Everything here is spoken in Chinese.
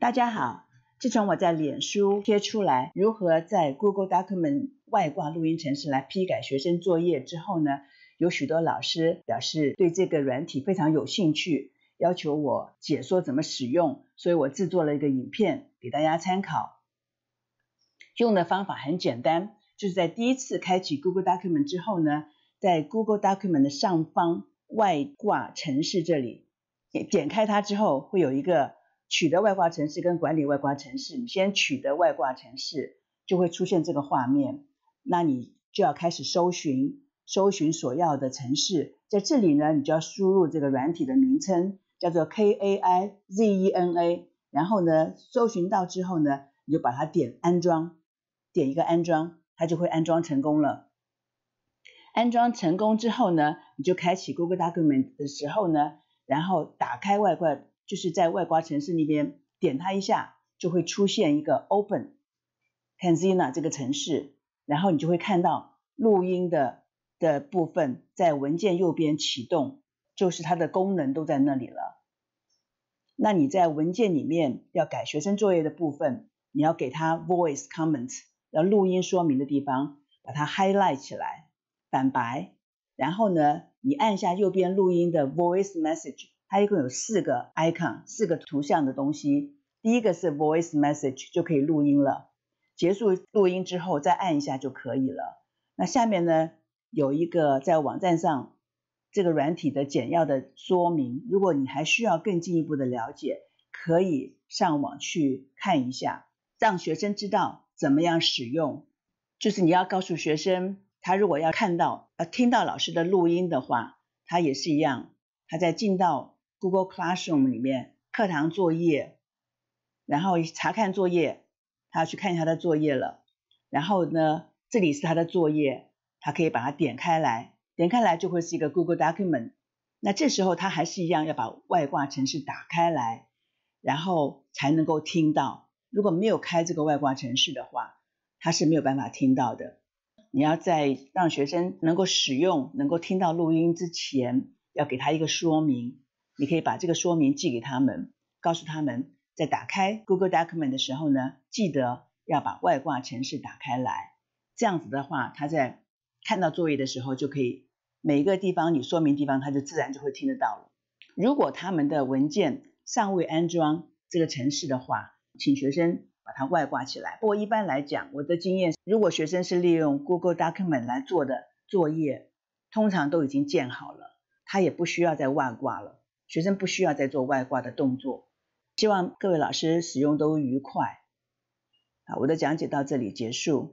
大家好，自从我在脸书贴出来如何在 Google Document 外挂录音程式来批改学生作业之后呢，有许多老师表示对这个软体非常有兴趣，要求我解说怎么使用，所以我制作了一个影片给大家参考。用的方法很简单，就是在第一次开启 Google Document 之后呢，在 Google Document 的上方外挂程式这里点开它之后，会有一个。取得外挂城市跟管理外挂城市，你先取得外挂城市，就会出现这个画面，那你就要开始搜寻，搜寻所要的城市，在这里呢，你就要输入这个软体的名称，叫做 K A I Z E N A，然后呢，搜寻到之后呢，你就把它点安装，点一个安装，它就会安装成功了。安装成功之后呢，你就开启 Google d o c u m e n t 的时候呢，然后打开外挂。就是在外挂城市那边点它一下，就会出现一个 Open t a n z i n a 这个城市，然后你就会看到录音的的部分在文件右边启动，就是它的功能都在那里了。那你在文件里面要改学生作业的部分，你要给他 Voice Comment 要录音说明的地方，把它 Highlight 起来，反白，然后呢，你按下右边录音的 Voice Message。它一共有四个 icon，四个图像的东西。第一个是 voice message，就可以录音了。结束录音之后，再按一下就可以了。那下面呢有一个在网站上这个软体的简要的说明。如果你还需要更进一步的了解，可以上网去看一下。让学生知道怎么样使用，就是你要告诉学生，他如果要看到呃听到老师的录音的话，他也是一样，他在进到。Google Classroom 里面课堂作业，然后查看作业，他要去看一下他的作业了。然后呢，这里是他的作业，他可以把它点开来，点开来就会是一个 Google Document。那这时候他还是一样要把外挂程式打开来，然后才能够听到。如果没有开这个外挂程式的话，他是没有办法听到的。你要在让学生能够使用、能够听到录音之前，要给他一个说明。你可以把这个说明寄给他们，告诉他们，在打开 Google Document 的时候呢，记得要把外挂程式打开来。这样子的话，他在看到作业的时候，就可以每一个地方你说明地方，他就自然就会听得到了。如果他们的文件尚未安装这个程式的话，请学生把它外挂起来。不过一般来讲，我的经验，如果学生是利用 Google Document 来做的作业，通常都已经建好了，他也不需要再外挂了。学生不需要再做外挂的动作，希望各位老师使用都愉快。好，我的讲解到这里结束。